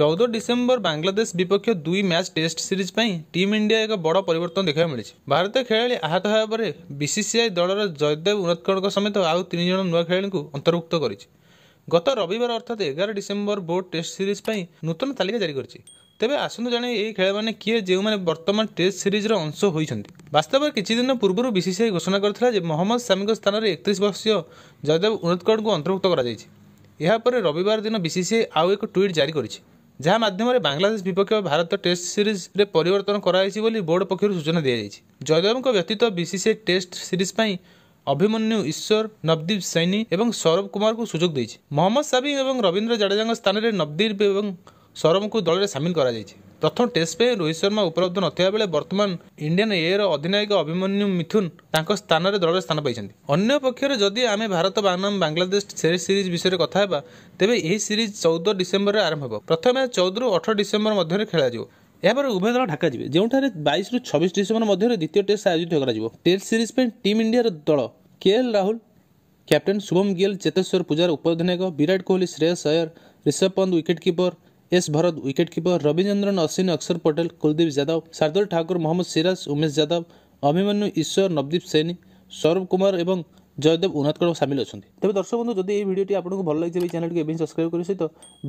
ଚଉଦ ଡିସେମ୍ବର ବାଂଲାଦେଶ ବିପକ୍ଷ ଦୁଇ ମ୍ୟାଚ୍ ଟେଷ୍ଟ ସିରିଜ୍ ପାଇଁ ଟିମ୍ ଇଣ୍ଡିଆ ଏକ ବଡ଼ ପରିବର୍ତ୍ତନ ଦେଖିବାକୁ ମିଳିଛି ଭାରତୀୟ ଖେଳାଳି ଆହତ ହେବା ପରେ ବିସିସିଆଇ ଦଳର ଜୟଦେବ ଉନତ୍କଡ଼ଙ୍କ ସମେତ ଆଉ ତିନି ଜଣ ନୂଆ ଖେଳାଳିଙ୍କୁ ଅନ୍ତର୍ଭୁକ୍ତ କରିଛି ଗତ ରବିବାର ଅର୍ଥାତ୍ ଏଗାର ଡିସେମ୍ବର ବୋର୍ଡ଼ ଟେଷ୍ଟ ସିରିଜ୍ ପାଇଁ ନୂତନ ତାଲିକା ଜାରି କରିଛି ତେବେ ଆସନ୍ତୁ ଜାଣେ ଏହି ଖେଳାଳିମାନେ କିଏ ଯେଉଁମାନେ ବର୍ତ୍ତମାନ ଟେଷ୍ଟ ସିରିଜ୍ର ଅଂଶ ହୋଇଛନ୍ତି ବାସ୍ତବରେ କିଛି ଦିନ ପୂର୍ବରୁ ବିସିସିଆଇ ଘୋଷଣା କରିଥିଲା ଯେ ମହମ୍ମଦ ସାମିଙ୍କ ସ୍ଥାନରେ ଏକତିରିଶ ବର୍ଷୀୟ ଜୟଦେବ ଉନତ୍କଡ଼ଙ୍କୁ ଅନ୍ତର୍ଭୁକ୍ତ କରାଯାଇଛି ଏହାପରେ ରବିବାର ଦିନ ବିସିସିଆଇ ଆଉ ଏକ ଟ୍ୱିଟ୍ ଜାରି କରିଛି ଯାହା ମାଧ୍ୟମରେ ବାଂଲାଦେଶ ବିପକ୍ଷ ଭାରତ ଟେଷ୍ଟ ସିରିଜ୍ରେ ପରିବର୍ତ୍ତନ କରାଯାଇଛି ବୋଲି ବୋର୍ଡ଼ ପକ୍ଷରୁ ସୂଚନା ଦିଆଯାଇଛି ଜୟଦେବଙ୍କ ବ୍ୟତୀତ ବିସିସିଆଇ ଟେଷ୍ଟ ସିରିଜ୍ ପାଇଁ ଅଭିମନ୍ୟୁ ଈଶ୍ୱର ନବଦୀପ ସୈନୀ ଏବଂ ସୌରଭ କୁମାରଙ୍କୁ ସୁଯୋଗ ଦେଇଛି ମହମ୍ମଦ ସାବି ଏବଂ ରବୀନ୍ଦ୍ର ଜାଡେଜାଙ୍କ ସ୍ଥାନରେ ନବଦୀପ ଏବଂ ସୌରଭଙ୍କୁ ଦଳରେ ସାମିଲ କରାଯାଇଛି प्रथम टेस्ट टेस्टप रोहित शर्मा उपलब्ध नै बर्तमान इन्डिया ए र अधिनायक अभिमन्यु मिथुन त स्थान दल र स्थान पाँच अन्य पक्ष आमे भारत बाङ्लादेश सीरीज विषय कथा हेर्दा तेह्र यही सीरीज चौध डिसेम्बर आरम्भ प्रथम्या रु अठ डिसेम्बर मध्ये यहाँ उभय दल ढाका जे जोठ रु छब्बिस डिसेम्बर मध्य द्वितीय टेस्ट आयोजित हुन्छ टेस्ट सिरिज पनि म इन्डिया दल केएल राहुल क्याप्टेन शुभम गिल चेतेश्वर पूजा उपयक विराट कोहली श्रेयस सयर ऋषभ पंत ओिकेट किपर এস एस উইকেট কিপার রবীন্দ্রন অশ্বিন অক্ষর পটেল কুলদীপ যাদব शार्दुल ঠাকুর মোহাম্মদ সিরাজ উমেশ যাদব অভিমন্যু ঈশ্বর নবদীপ সেনী সৌরভ কুমার এবং জয়দেব উনাদকর সামিল অনেক তবে দর্শক বন্ধু যদি এই ভিডিওটি আপনার ভালো লাগছে এই চ্যানেলটি এবার সবসক্রাইব করে সহ